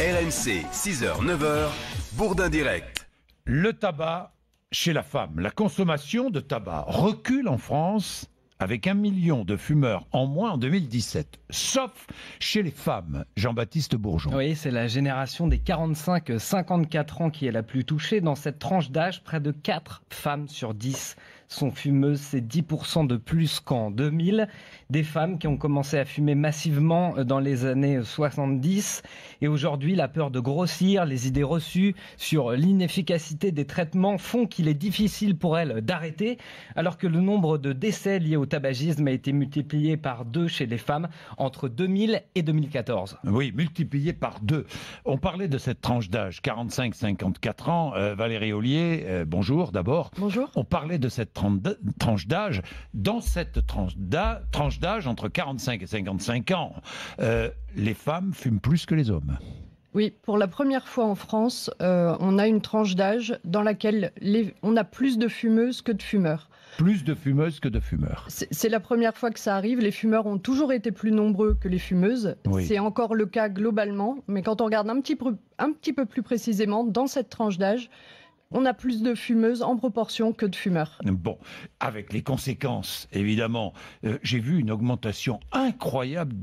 RMC, 6h, 9h, Bourdin Direct. Le tabac chez la femme. La consommation de tabac recule en France avec un million de fumeurs en moins en 2017, sauf chez les femmes. Jean-Baptiste Bourgeon. Oui, c'est la génération des 45-54 ans qui est la plus touchée. Dans cette tranche d'âge, près de 4 femmes sur 10 sont fumeuses, c'est 10% de plus qu'en 2000. Des femmes qui ont commencé à fumer massivement euh, dans les années 70. Et aujourd'hui, la peur de grossir, les idées reçues sur l'inefficacité des traitements font qu'il est difficile pour elles d'arrêter, alors que le nombre de décès liés au tabagisme a été multiplié par deux chez les femmes entre 2000 et 2014. Oui, multiplié par deux. On parlait de cette tranche d'âge, 45-54 ans. Euh, Valérie Ollier, euh, bonjour d'abord. Bonjour. On parlait de cette tranche d'âge, dans cette tranche d'âge, entre 45 et 55 ans, euh, les femmes fument plus que les hommes. Oui, pour la première fois en France, euh, on a une tranche d'âge dans laquelle les, on a plus de fumeuses que de fumeurs. Plus de fumeuses que de fumeurs. C'est la première fois que ça arrive. Les fumeurs ont toujours été plus nombreux que les fumeuses. C'est encore le cas globalement. Mais quand on regarde un petit, un petit peu plus précisément dans cette tranche d'âge, on a plus de fumeuses en proportion que de fumeurs. Bon, avec les conséquences, évidemment, euh, j'ai vu une augmentation incroyable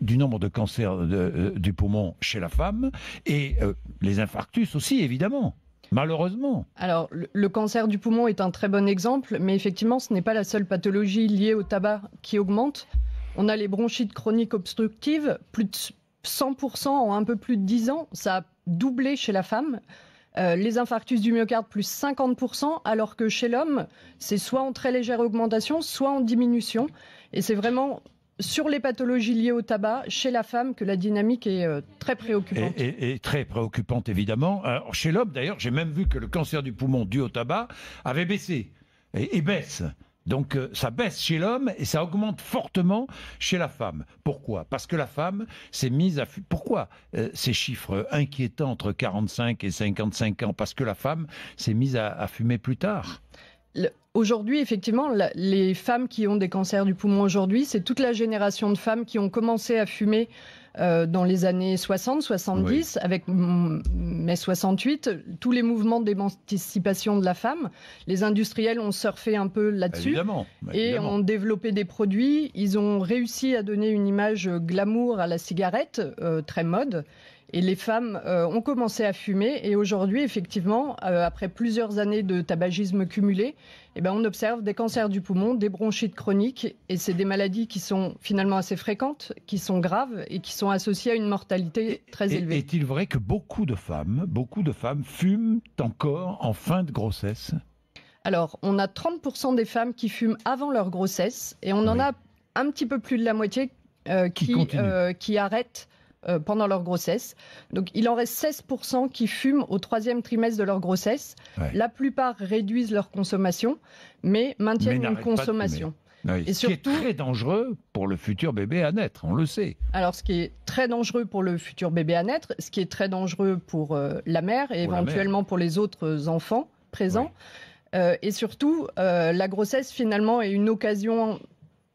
du nombre de cancers euh, du poumon chez la femme et euh, les infarctus aussi, évidemment. Malheureusement. Alors, le cancer du poumon est un très bon exemple, mais effectivement, ce n'est pas la seule pathologie liée au tabac qui augmente. On a les bronchites chroniques obstructives, plus de 100% en un peu plus de 10 ans. Ça a doublé chez la femme. Euh, les infarctus du myocarde, plus 50%, alors que chez l'homme, c'est soit en très légère augmentation, soit en diminution. Et c'est vraiment sur les pathologies liées au tabac chez la femme que la dynamique est euh, très préoccupante. Et, très préoccupante, évidemment. chez l'homme, d'ailleurs, j'ai même vu que le cancer du poumon dû au tabac avait baissé et baisse. Donc euh, ça baisse chez l'homme et ça augmente fortement chez la femme. Pourquoi Parce que la femme s'est mise à... fumer. Pourquoi euh, ces chiffres inquiétants entre 45 et 55 ans Parce que la femme s'est mise à, fumer plus tard. aujourd'hui, effectivement, les femmes qui ont des cancers du poumon aujourd'hui, c'est toute la génération de femmes qui ont commencé à fumer euh, dans les années 60, 70, avec mai 68, tous les mouvements d'émancipation de la femme. Les industriels ont surfé un peu là-dessus et ont développé des produits. Ils ont réussi à donner une image glamour à la cigarette, euh, très mode. Et les femmes euh, ont commencé à fumer. Et aujourd'hui, effectivement, euh, après plusieurs années de tabagisme cumulé, eh ben, on observe des cancers du poumon, des bronchites chroniques. Et c'est des maladies qui sont finalement assez fréquentes, qui sont graves et qui sont associées à une mortalité très élevée. Est-il vrai que beaucoup de femmes, beaucoup de femmes fument encore en fin de grossesse alors, on a 30% des femmes qui fument avant leur grossesse et on en a un petit peu plus de la moitié euh, qui, arrêtent euh, pendant leur grossesse. Donc il en reste 16% qui fument au troisième trimestre de leur grossesse. La plupart réduisent leur consommation, mais maintiennent une consommation. Et surtout, ce qui est très dangereux pour le futur bébé à naître, on le sait. Alors, ce qui est très dangereux pour le futur bébé à naître, ce qui est très dangereux pour euh, la mère et éventuellement pour les autres euh, enfants présents. et surtout, la grossesse finalement est une occasion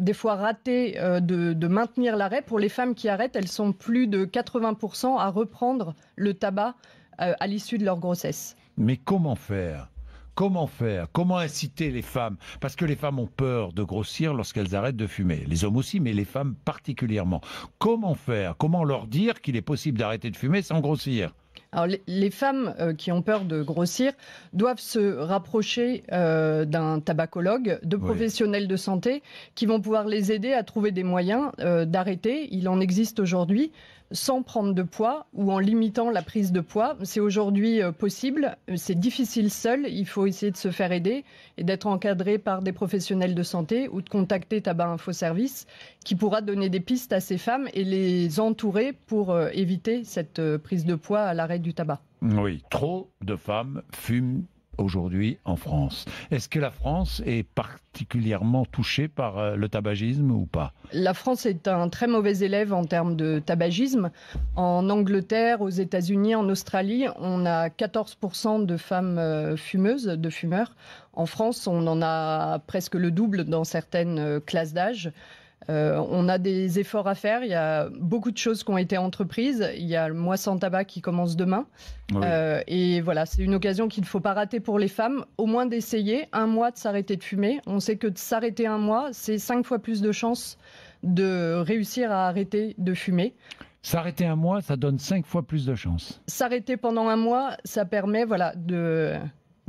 des fois raté euh, de, maintenir l'arrêt. Pour les femmes qui arrêtent, elles sont plus de 80% à reprendre le tabac euh, à l'issue de leur grossesse. Mais comment faire Comment faire Comment inciter les femmes Parce que les femmes ont peur de grossir lorsqu'elles arrêtent de fumer. Les hommes aussi, mais les femmes particulièrement. Comment faire Comment leur dire qu'il est possible d'arrêter de fumer sans grossir alors, les, femmes euh, qui ont peur de grossir doivent se rapprocher euh, d'un tabacologue, de professionnels de santé qui vont pouvoir les aider à trouver des moyens euh, d'arrêter. Il en existe aujourd'hui sans prendre de poids ou en limitant la prise de poids. C'est aujourd'hui euh, possible, c'est difficile seul, il faut essayer de se faire aider et d'être encadré par des professionnels de santé ou de contacter Tabac Info Service qui pourra donner des pistes à ces femmes et les entourer pour euh, éviter cette euh, prise de poids à l'arrêt du tabac. Oui, trop de femmes fument aujourd'hui en France. Est-ce que la France est particulièrement touchée par euh, le tabagisme ou pas La France est un très mauvais élève en termes de tabagisme. En Angleterre, aux États-Unis, en Australie, on a 14% de femmes euh, fumeuses, de fumeurs. En France, on en a presque le double dans certaines euh, classes d'âge. Euh, on a des efforts à faire. Il y a beaucoup de choses qui ont été entreprises. Il y a le mois sans tabac qui commence demain. Ah euh, et voilà, c'est une occasion qu'il ne faut pas rater pour les femmes. Au moins d'essayer un mois de s'arrêter de fumer. On sait que de s'arrêter un mois, c'est cinq fois plus de chances de réussir à arrêter de fumer. S'arrêter un mois, ça donne cinq fois plus de chances. S'arrêter pendant un mois, ça permet voilà, de,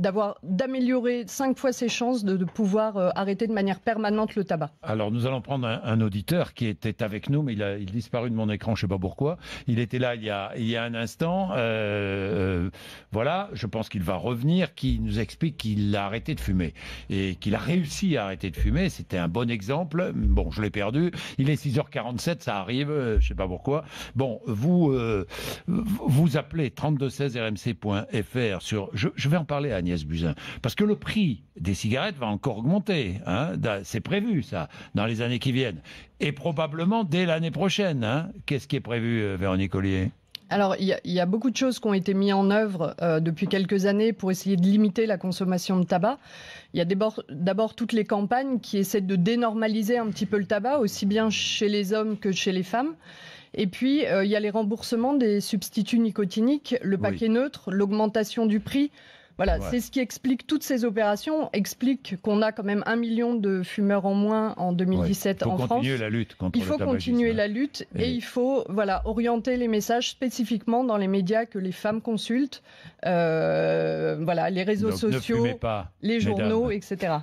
d'avoir d'améliorer cinq fois ses chances de, pouvoir euh, arrêter de manière permanente le tabac. Alors nous allons prendre un, auditeur qui était avec nous, mais il a il disparu de mon écran, je ne sais pas pourquoi. Il était là il y a, il y a un instant. Euh, euh, voilà, je pense qu'il va revenir, qui nous explique qu'il a arrêté de fumer et qu'il a réussi à arrêter de fumer. C'était un bon exemple. Bon, je l'ai perdu. Il est 6h47, ça arrive, je ne sais pas pourquoi. Bon, vous vous appelez 3216rmc.fr sur. Je, je vais en parler à Agnès. Parce que le prix des cigarettes va encore augmenter. Hein. C'est prévu, ça, dans les années qui viennent. Et probablement dès l'année prochaine. Hein. Qu'est-ce qui est prévu, euh, Véronique Collier alors, il y, a beaucoup de choses qui ont été mises en œuvre euh, depuis quelques années pour essayer de limiter la consommation de tabac. Il y a d'abord toutes les campagnes qui essaient de dénormaliser un petit peu le tabac, aussi bien chez les hommes que chez les femmes. Et puis, euh, il y a les remboursements des substituts nicotiniques, le paquet neutre, l'augmentation du prix, voilà, c'est ce qui explique toutes ces opérations, explique qu'on a quand même un million de fumeurs en moins en 2017 en France. Il faut continuer la lutte contre Il faut continuer hein. la lutte et, il faut voilà, orienter les messages spécifiquement dans les médias que les femmes consultent, euh, voilà, les réseaux sociaux, les journaux, etc.